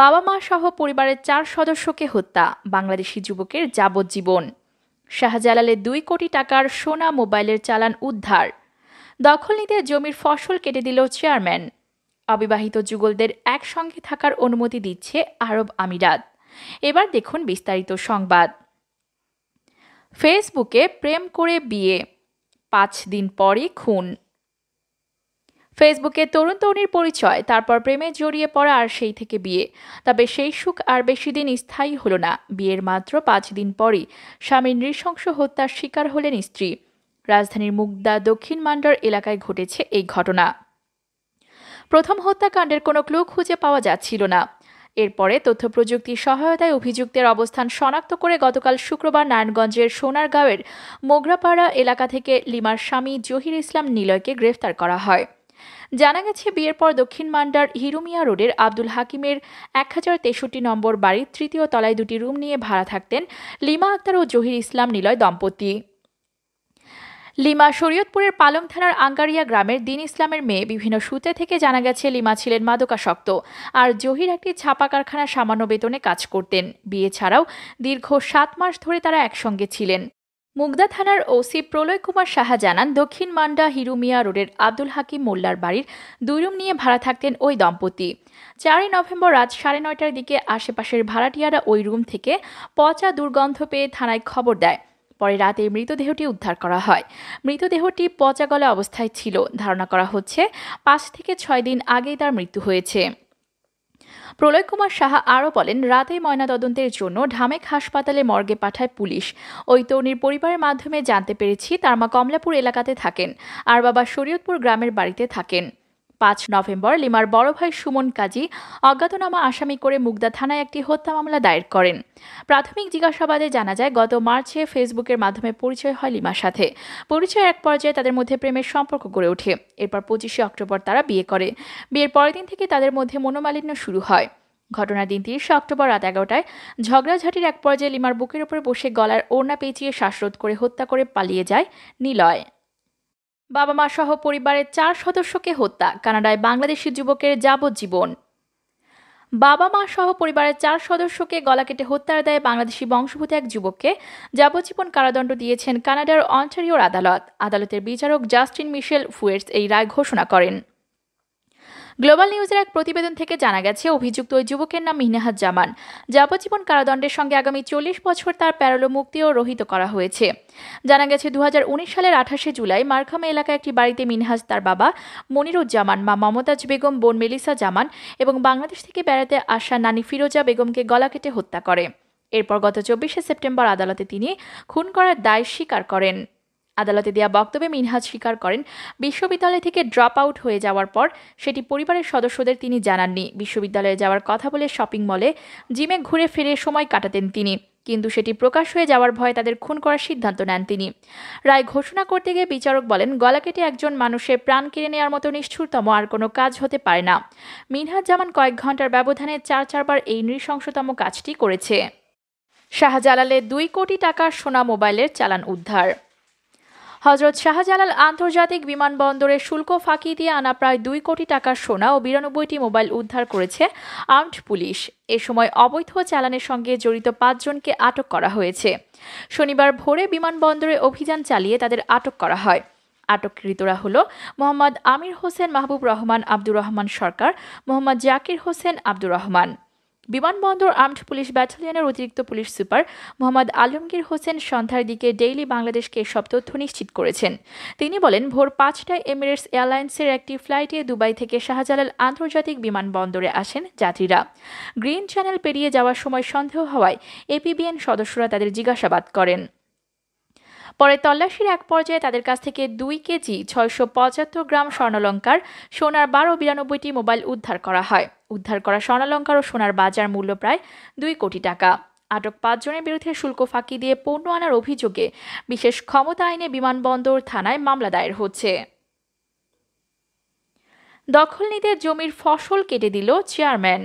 বাবা মা সহ পরিবারের চার সদস্যকে হত্যা বাংলাদেশি যুবকের যাবজ্জীবন শাহজালালে দুই কোটি টাকার সোনা মোবাইলের চালান উদ্ধার দখল নিতে জমির ফসল কেটে দিল চেয়ারম্যান অবিবাহিত যুগলদের একসঙ্গে থাকার অনুমতি দিচ্ছে আরব আমিরাত এবার দেখুন বিস্তারিত সংবাদ ফেসবুকে প্রেম করে বিয়ে পাঁচ দিন পরই খুন ফেসবুকে তরুণ তরুণীর পরিচয় তারপর প্রেমে জড়িয়ে পড়া আর সেই থেকে বিয়ে তবে সেই সুখ আর বেশি দিন স্থায়ী হলো না বিয়ের মাত্র পাঁচ দিন পরই স্বামীর নৃশংস হত্যার শিকার হলেন স্ত্রী রাজধানীর মুগদা দক্ষিণ মান্ডার এলাকায় ঘটেছে এই ঘটনা প্রথম হত্যাকাণ্ডের কোনো ক্লু খুঁজে পাওয়া যাচ্ছিল না এরপরে তথ্যপ্রযুক্তির সহায়তায় অভিযুক্তের অবস্থান শনাক্ত করে গতকাল শুক্রবার নারায়ণগঞ্জের সোনারগাঁওয়ের মোগরাপাড়া এলাকা থেকে লিমার স্বামী জহির ইসলাম নিলয়কে গ্রেফতার করা হয় জানা গেছে বিয়ের পর দক্ষিণ মান্ডার হিরুমিয়া রোডের আব্দুল হাকিমের এক হাজার তেষট্টি নম্বর বাড়ির তৃতীয় তলায় দুটি রুম নিয়ে ভাড়া থাকতেন লিমা আক্তার ও জহির ইসলাম নিলয় দম্পতি লিমা শরীয়তপুরের পালং থানার আঙ্গারিয়া গ্রামের দিন ইসলামের মেয়ে বিভিন্ন সূত্রে থেকে জানা গেছে লিমা ছিলেন মাদকাসক্ত আর জহির একটি ছাপা কারখানার সামান্য বেতনে কাজ করতেন বিয়ে ছাড়াও দীর্ঘ সাত মাস ধরে তারা একসঙ্গে ছিলেন মুগদা থানার ওসি প্রলয় কুমার সাহা জানান দক্ষিণ মান্ডা হিরুমিয়া রোডের আব্দুল হাকিম মোল্লার বাড়ির দুই রুম নিয়ে ভাড়া থাকতেন ওই দম্পতি চারই নভেম্বর রাত সাড়ে নয়টার দিকে আশেপাশের ভাড়াটিয়ারা ওই রুম থেকে পচা দুর্গন্ধ পেয়ে থানায় খবর দেয় পরে রাতে মৃতদেহটি উদ্ধার করা হয় মৃতদেহটি পচা গলা অবস্থায় ছিল ধারণা করা হচ্ছে পাঁচ থেকে ছয় দিন আগেই তার মৃত্যু হয়েছে প্রলয় কুমার সাহা আরও বলেন রাতে ময়নাতদন্তের জন্য ঢামেক হাসপাতালে মর্গে পাঠায় পুলিশ ওই তরুণীর পরিবারের মাধ্যমে জানতে পেরেছি তার মা কমলাপুর এলাকাতে থাকেন আর বাবা শরীয়তপুর গ্রামের বাড়িতে থাকেন পাঁচ নভেম্বর লিমার বড় ভাই সুমন কাজী অজ্ঞাতনামা আসামি করে মুগদা থানায় একটি হত্যা মামলা দায়ের করেন প্রাথমিক জিজ্ঞাসাবাদে জানা যায় গত মার্চে ফেসবুকের মাধ্যমে পরিচয় হয় লিমার সাথে পরিচয়ের এক পর্যায়ে তাদের মধ্যে প্রেমের সম্পর্ক গড়ে ওঠে এরপর পঁচিশে অক্টোবর তারা বিয়ে করে বিয়ের পরের দিন থেকে তাদের মধ্যে মনোমালিন্য শুরু হয় ঘটনার দিন তিরিশে অক্টোবর রাত এগারোটায় ঝগড়াঝাটির এক পর্যায়ে লিমার বুকের ওপর বসে গলার ওড়না পেঁচিয়ে শ্বাসরোধ করে হত্যা করে পালিয়ে যায় নিলয় বাবা মা সহ পরিবারের চার সদস্যকে হত্যা কানাডায় বাংলাদেশি যুবকের যাবজ্জীবন বাবা মা সহ পরিবারের চার সদস্যকে গলা কেটে হত্যার দায়ে বাংলাদেশি বংশভূত এক যুবককে যাবজ্জীবন কারাদণ্ড দিয়েছেন কানাডার অন্টারিওর আদালত আদালতের বিচারক জাস্টিন মিশেল ফুয়েটস এই রায় ঘোষণা করেন গ্লোবাল নিউজের এক প্রতিবেদন থেকে জানা গেছে অভিযুক্ত ওই যুবকের নাম মিনহাজ জামান যাবজ্জীবন কারাদণ্ডের সঙ্গে আগামী চল্লিশ বছর তার প্যারোলো মুক্তিও রহিত করা হয়েছে জানা গেছে দু সালের আঠাশে জুলাই মারখামা এলাকায় একটি বাড়িতে মিনহাজ তার বাবা মনিরুজ্জামান মা মমতাজ বেগম বোন মেলিসা জামান এবং বাংলাদেশ থেকে বেড়াতে আসা নানি ফিরোজা বেগমকে গলা কেটে হত্যা করে এরপর গত চব্বিশে সেপ্টেম্বর আদালতে তিনি খুন করার দায় স্বীকার করেন আদালতে দেওয়া বক্তব্যে মিনহাজ স্বীকার করেন বিশ্ববিদ্যালয় থেকে ড্রপ আউট হয়ে যাওয়ার পর সেটি পরিবারের সদস্যদের তিনি জানাননি বিশ্ববিদ্যালয়ে যাওয়ার কথা বলে শপিং মলে জিমে ঘুরে ফিরে সময় কাটাতেন তিনি কিন্তু সেটি প্রকাশ হয়ে যাওয়ার ভয়ে তাদের খুন করার সিদ্ধান্ত নেন তিনি রায় ঘোষণা করতে গিয়ে বিচারক বলেন গলা কেটে একজন মানুষের প্রাণ কেড়ে নেওয়ার মতো নিষ্ঠুরতম আর কোনো কাজ হতে পারে না মিনহাজ জামান কয়েক ঘন্টার ব্যবধানে চার চারবার এই নৃশংসতম কাজটি করেছে শাহজালালে দুই কোটি টাকার সোনা মোবাইলের চালান উদ্ধার হজরত শাহজালাল আন্তর্জাতিক বিমানবন্দরে শুল্ক ফাঁকি দিয়ে আনা প্রায় দুই কোটি টাকার সোনা ও বিরানব্বইটি মোবাইল উদ্ধার করেছে আর্মড পুলিশ এ সময় অবৈধ চালানের সঙ্গে জড়িত পাঁচজনকে আটক করা হয়েছে শনিবার ভোরে বিমানবন্দরে অভিযান চালিয়ে তাদের আটক করা হয় আটককৃতরা হল মোহাম্মদ আমির হোসেন মাহবুব রহমান আব্দুর রহমান সরকার মোহাম্মদ জাকির হোসেন আব্দুর রহমান বিমানবন্দর আর্মড পুলিশ ব্যাটালিয়নের অতিরিক্ত পুলিশ সুপার মোহাম্মদ আলমগীর হোসেন সন্ধ্যার দিকে ডেইলি বাংলাদেশকে এসব তথ্য নিশ্চিত করেছেন তিনি বলেন ভোর পাঁচটায় এমিরেটস এয়ারলাইন্সের একটি ফ্লাইটে দুবাই থেকে শাহজালাল আন্তর্জাতিক বিমানবন্দরে আসেন যাত্রীরা গ্রিন চ্যানেল পেরিয়ে যাওয়ার সময় সন্দেহ হওয়ায় এপিবিএন সদস্যরা তাদের জিজ্ঞাসাবাদ করেন পরে তল্লাশির এক পর্যায়ে তাদের কাছ থেকে দুই কেজি ছয়শো পঁচাত্তর গ্রাম স্বর্ণালঙ্কার সোনার বারো বিরানব্বইটি মোবাইল উদ্ধার করা হয় উদ্ধার করা স্বর্ণালঙ্কার ও সোনার বাজার মূল্য প্রায় দুই কোটি টাকা আটক পাঁচজনের বিরুদ্ধে শুল্ক ফাঁকি দিয়ে পণ্য আনার অভিযোগে বিশেষ ক্ষমতা আইনে বিমানবন্দর থানায় মামলা দায়ের হচ্ছে দখল নিতে জমির ফসল কেটে দিল চেয়ারম্যান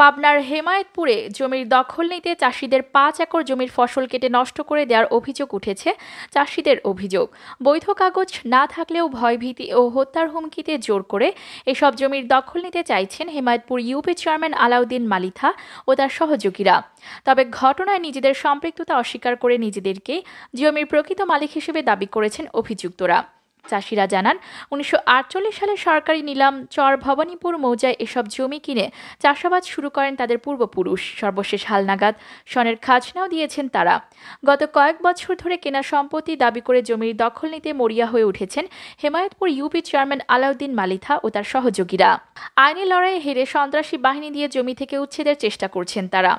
পাবনার হেমায়েতপুরে জমির দখল নিতে চাষিদের পাঁচ একর জমির ফসল কেটে নষ্ট করে দেওয়ার অভিযোগ উঠেছে চাষিদের অভিযোগ বৈধ কাগজ না থাকলেও ভয়ভীতি ও হত্যার হুমকিতে জোর করে এসব জমির দখল নিতে চাইছেন হেমায়তপুর ইউপি চেয়ারম্যান আলাউদ্দিন মালিথা ও তার সহযোগীরা তবে ঘটনায় নিজেদের সম্পৃক্ততা অস্বীকার করে নিজেদেরকে জমির প্রকৃত মালিক হিসেবে দাবি করেছেন অভিযুক্তরা চাষিরা জানান উনিশশো সালে সরকারি নিলাম চর ভবানীপুর মৌজায় এসব জমি কিনে চাষাবাদ শুরু করেন তাদের পূর্বপুরুষ সর্বশেষ হালনাগাদ সনের খাজনাও দিয়েছেন তারা গত কয়েক বছর ধরে কেনা সম্পত্তি দাবি করে জমির দখল নিতে মরিয়া হয়ে উঠেছেন হেমায়তপুর ইউপি চেয়ারম্যান আলাউদ্দিন মালিথা ও তার সহযোগীরা আইনি লড়াইয়ে হেরে সন্ত্রাসী বাহিনী দিয়ে জমি থেকে উচ্ছেদের চেষ্টা করছেন তারা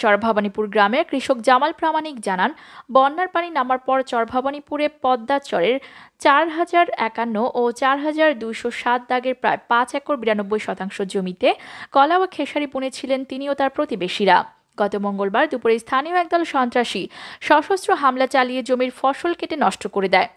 চরভবানীপুর গ্রামের কৃষক জামাল প্রামাণিক জানান বন্যার পানি নামার পর চরভবানীপুরে পদ্মা চরের চার হাজার একান্ন ও চার হাজার দুইশো সাত দাগের প্রায় পাঁচ একর বিরানব্বই শতাংশ জমিতে কলা ও খেসারি বুনেছিলেন তিনি ও তার প্রতিবেশীরা গত মঙ্গলবার দুপুরে স্থানীয় একদল সন্ত্রাসী সশস্ত্র হামলা চালিয়ে জমির ফসল কেটে নষ্ট করে দেয়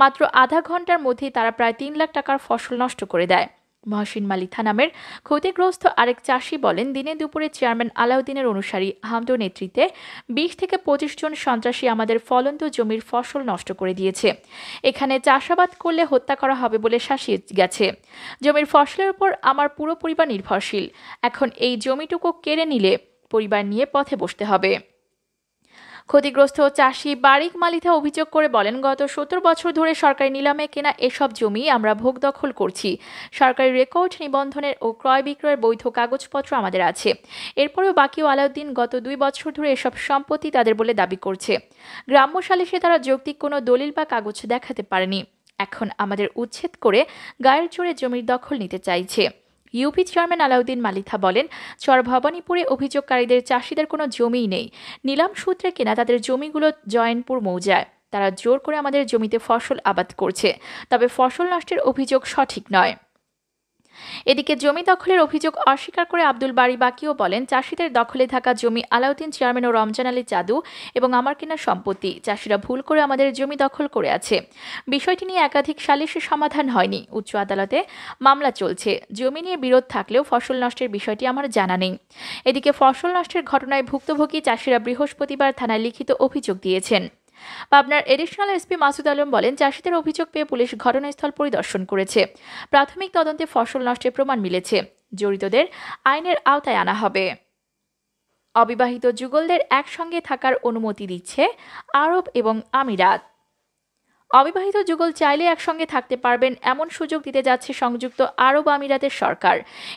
মাত্র আধা ঘন্টার মধ্যেই তারা প্রায় তিন লাখ টাকার ফসল নষ্ট করে দেয় মহসিন মালিক থানামের ক্ষতিগ্রস্ত আরেক চাষি বলেন দিনে দুপুরে চেয়ারম্যান আলাউদ্দিনের অনুসারী হামদো নেতৃত্বে বিশ থেকে পঁচিশ জন সন্ত্রাসী আমাদের ফলন্ত জমির ফসল নষ্ট করে দিয়েছে এখানে চাষাবাদ করলে হত্যা করা হবে বলে শাসিয়ে গেছে জমির ফসলের উপর আমার পুরো পরিবার নির্ভরশীল এখন এই জমিটুকু কেড়ে নিলে পরিবার নিয়ে পথে বসতে হবে ক্ষতিগ্রস্ত চাষি বারিক মালিতা অভিযোগ করে বলেন গত সত্তর বছর ধরে সরকারি নিলামে কেনা এসব জমি আমরা ভোগ দখল করছি সরকারি রেকর্ড নিবন্ধনের ও ক্রয় বিক্রয়ের বৈধ কাগজপত্র আমাদের আছে এরপরেও বাকি আলাউদ্দিন গত দুই বছর ধরে এসব সম্পত্তি তাদের বলে দাবি করছে গ্রাম্য সালিশে তারা যৌক্তিক কোনো দলিল বা কাগজ দেখাতে পারেনি এখন আমাদের উচ্ছেদ করে গায়ের জোরে জমির দখল নিতে চাইছে ইউপি চেয়ারম্যান আলাউদ্দিন মালিথা বলেন চর ভবানীপুরে অভিযোগকারীদের চাষিদের কোনো জমিই নেই নিলাম সূত্রে কেনা তাদের জমিগুলো জয়নপুর মৌজায় তারা জোর করে আমাদের জমিতে ফসল আবাদ করছে তবে ফসল নষ্টের অভিযোগ সঠিক নয় এদিকে জমি দখলের অভিযোগ অস্বীকার করে আব্দুল বাড়ি বাকিও বলেন চাষিদের দখলে থাকা জমি আলাউদ্দিন চেয়ারম্যান ও রমজান আলী চাদু এবং আমার কেনা সম্পত্তি চাষিরা ভুল করে আমাদের জমি দখল করে আছে বিষয়টি নিয়ে একাধিক সালিশের সমাধান হয়নি উচ্চ আদালতে মামলা চলছে জমি নিয়ে বিরোধ থাকলেও ফসল নষ্টের বিষয়টি আমার জানা নেই এদিকে ফসল নষ্টের ঘটনায় ভুক্তভোগী চাষিরা বৃহস্পতিবার থানায় লিখিত অভিযোগ দিয়েছেন পাবনার এডিশনাল এসপি মাসুদ আলম বলেন চাষিদের অভিযোগ পেয়ে পুলিশ ঘটনাস্থল পরিদর্শন করেছে প্রাথমিক তদন্তে ফসল নষ্টের প্রমাণ মিলেছে জড়িতদের আইনের আওতায় আনা হবে অবিবাহিত যুগলদের একসঙ্গে থাকার অনুমতি দিচ্ছে আরব এবং আমিরাত অবিবাহিত যুগল চাইলে একসঙ্গে থাকতে পারবেন এমন সুযোগ দিতে যাচ্ছে সংযুক্ত আরব আমিরাতের সরকার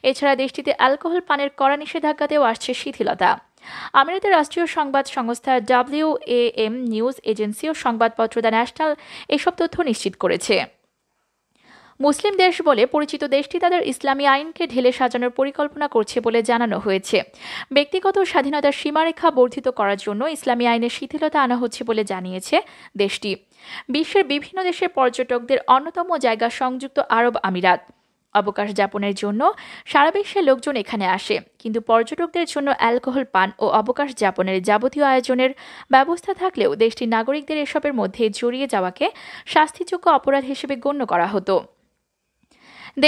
এছাড়া দেশটিতে অ্যালকোহল পানের কড়া নিষেধাজ্ঞাতেও আসছে শিথিলতা আমেরিকাতে রাষ্ট্রীয় সংবাদ সংস্থা W A M news agency ও সংবাদপত্র দ্য ন্যাশনাল এসব তথ্য নিশ্চিত করেছে মুসলিম দেশ বলে পরিচিত দেশটি তাদের ইসলামী আইনকে ঢেলে সাজানোর পরিকল্পনা করছে বলে জানানো হয়েছে ব্যক্তিগত স্বাধীনতার সীমারেখা বর্ধিত করার জন্য ইসলামী আইনে শিথিলতা আনা হচ্ছে বলে জানিয়েছে দেশটি বিশ্বের বিভিন্ন দেশের পর্যটকদের অন্যতম জায়গা সংযুক্ত আরব আমিরাত অবকাশ যাপনের জন্য সারা বিশ্বের লোকজন এখানে আসে কিন্তু পর্যটকদের জন্য অ্যালকোহল পান ও অবকাশ যাপনের যাবতীয় আয়োজনের ব্যবস্থা থাকলেও দেশটির নাগরিকদের এসবের মধ্যে জড়িয়ে যাওয়াকে শাস্তিযোগ্য অপরাধ হিসেবে গণ্য করা হতো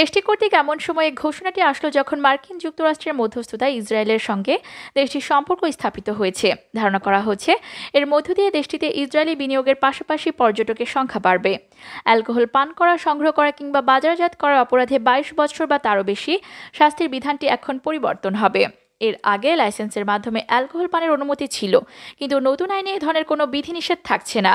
দেশটি কর্তৃক এমন সময়ে ঘোষণাটি আসলো যখন মার্কিন যুক্তরাষ্ট্রের মধ্যস্থতায় ইসরায়েলের সঙ্গে দেশটির সম্পর্ক স্থাপিত হয়েছে ধারণা করা হচ্ছে এর মধ্য দিয়ে দেশটিতে ইসরায়েলি বিনিয়োগের পাশাপাশি পর্যটকের সংখ্যা বাড়বে অ্যালকোহল পান করা সংগ্রহ করা কিংবা বাজারজাত করার অপরাধে বাইশ বছর বা তারও বেশি শাস্তির বিধানটি এখন পরিবর্তন হবে এর আগে লাইসেন্সের মাধ্যমে অ্যালকোহল পানের অনুমতি ছিল কিন্তু নতুন আইনে এ ধরনের কোনো বিধিনিষেধ থাকছে না